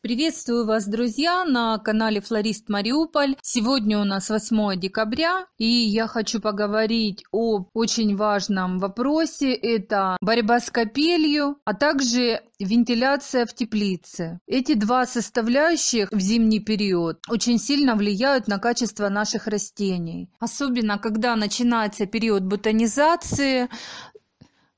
Приветствую вас, друзья, на канале Флорист Мариуполь. Сегодня у нас 8 декабря, и я хочу поговорить о очень важном вопросе. Это борьба с капелью, а также вентиляция в теплице. Эти два составляющих в зимний период очень сильно влияют на качество наших растений. Особенно, когда начинается период бутонизации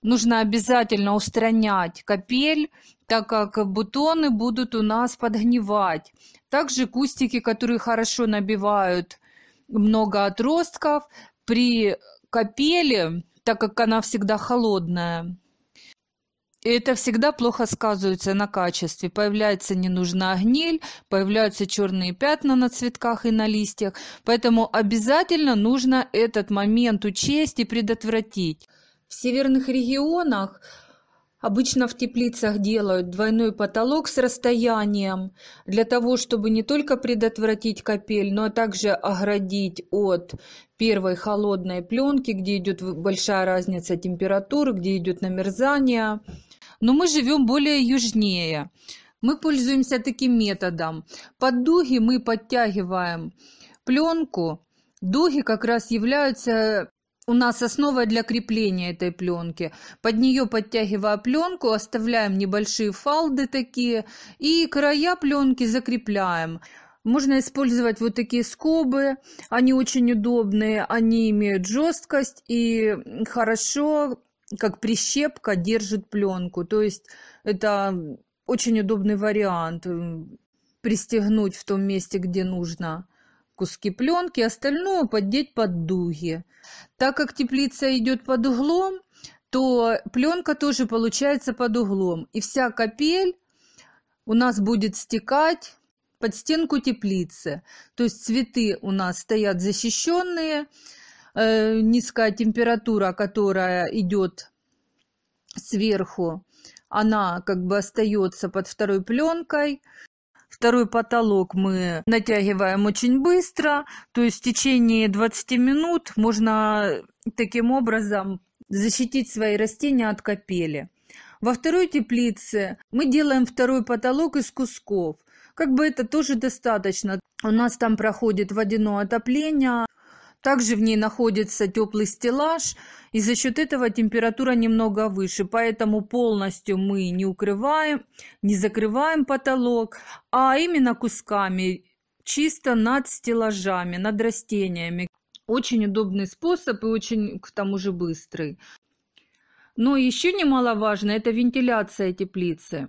нужно обязательно устранять капель, так как бутоны будут у нас подгнивать. Также кустики, которые хорошо набивают много отростков, при капели, так как она всегда холодная, это всегда плохо сказывается на качестве. Появляется ненужная гниль, появляются черные пятна на цветках и на листьях. Поэтому обязательно нужно этот момент учесть и предотвратить. В северных регионах Обычно в теплицах делают двойной потолок с расстоянием для того, чтобы не только предотвратить капель, но также оградить от первой холодной пленки, где идет большая разница температуры, где идет намерзание. Но мы живем более южнее. Мы пользуемся таким методом. Под дуги мы подтягиваем пленку. Дуги как раз являются у нас основа для крепления этой пленки. Под нее подтягивая пленку, оставляем небольшие фалды такие и края пленки закрепляем. Можно использовать вот такие скобы, они очень удобные, они имеют жесткость и хорошо, как прищепка, держит пленку. То есть это очень удобный вариант пристегнуть в том месте, где нужно куски пленки, остальное поддеть под дуги. Так как теплица идет под углом, то пленка тоже получается под углом. И вся капель у нас будет стекать под стенку теплицы. То есть цветы у нас стоят защищенные, э, низкая температура, которая идет сверху, она как бы остается под второй пленкой. Второй потолок мы натягиваем очень быстро, то есть в течение 20 минут можно таким образом защитить свои растения от капели. Во второй теплице мы делаем второй потолок из кусков. Как бы это тоже достаточно. У нас там проходит водяное отопление, также в ней находится теплый стеллаж, и за счет этого температура немного выше, поэтому полностью мы не укрываем, не закрываем потолок, а именно кусками, чисто над стеллажами, над растениями. Очень удобный способ и очень к тому же быстрый. Но еще немаловажно – это вентиляция теплицы.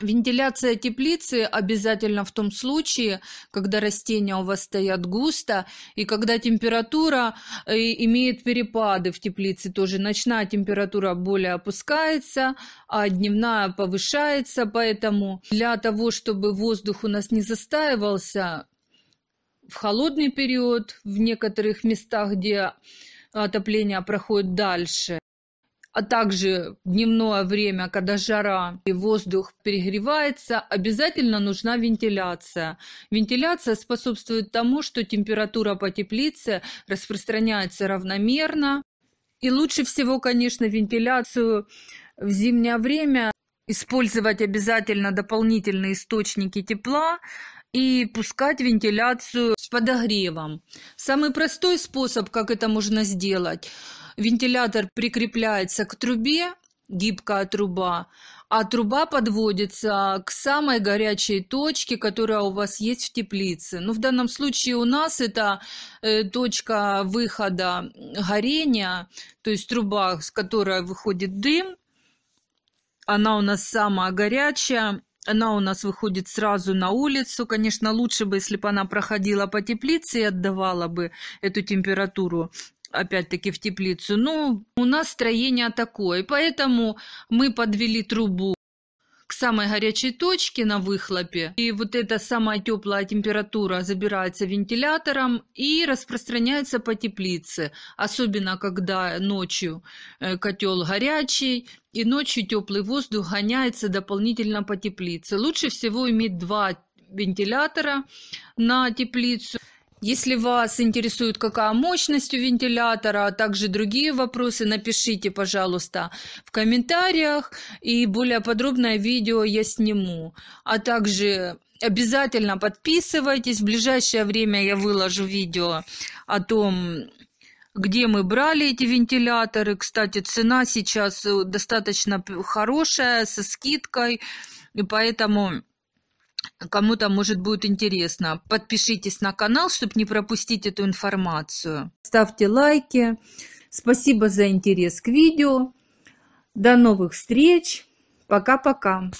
Вентиляция теплицы обязательно в том случае, когда растения у вас стоят густо и когда температура э, имеет перепады в теплице тоже. Ночная температура более опускается, а дневная повышается, поэтому для того, чтобы воздух у нас не застаивался, в холодный период, в некоторых местах, где отопление проходит дальше, а также дневное время, когда жара и воздух перегревается, обязательно нужна вентиляция. Вентиляция способствует тому, что температура по теплице распространяется равномерно. И лучше всего, конечно, вентиляцию в зимнее время использовать обязательно дополнительные источники тепла, и пускать вентиляцию с подогревом. Самый простой способ, как это можно сделать, вентилятор прикрепляется к трубе, гибкая труба, а труба подводится к самой горячей точке, которая у вас есть в теплице. Ну, в данном случае у нас это э, точка выхода горения, то есть труба, с которой выходит дым. Она у нас самая горячая. Она у нас выходит сразу на улицу. Конечно, лучше бы, если бы она проходила по теплице и отдавала бы эту температуру опять-таки в теплицу. Ну, у нас строение такое, поэтому мы подвели трубу к самой горячей точке на выхлопе. И вот эта самая теплая температура забирается вентилятором и распространяется по теплице. Особенно, когда ночью э, котел горячий, и ночью теплый воздух гоняется дополнительно по теплице. Лучше всего иметь два вентилятора на теплицу. Если вас интересует, какая мощность у вентилятора, а также другие вопросы, напишите, пожалуйста, в комментариях, и более подробное видео я сниму. А также обязательно подписывайтесь. В ближайшее время я выложу видео о том, где мы брали эти вентиляторы. Кстати, цена сейчас э, достаточно хорошая, со скидкой, и поэтому Кому-то, может, будет интересно. Подпишитесь на канал, чтобы не пропустить эту информацию. Ставьте лайки. Спасибо за интерес к видео. До новых встреч. Пока-пока.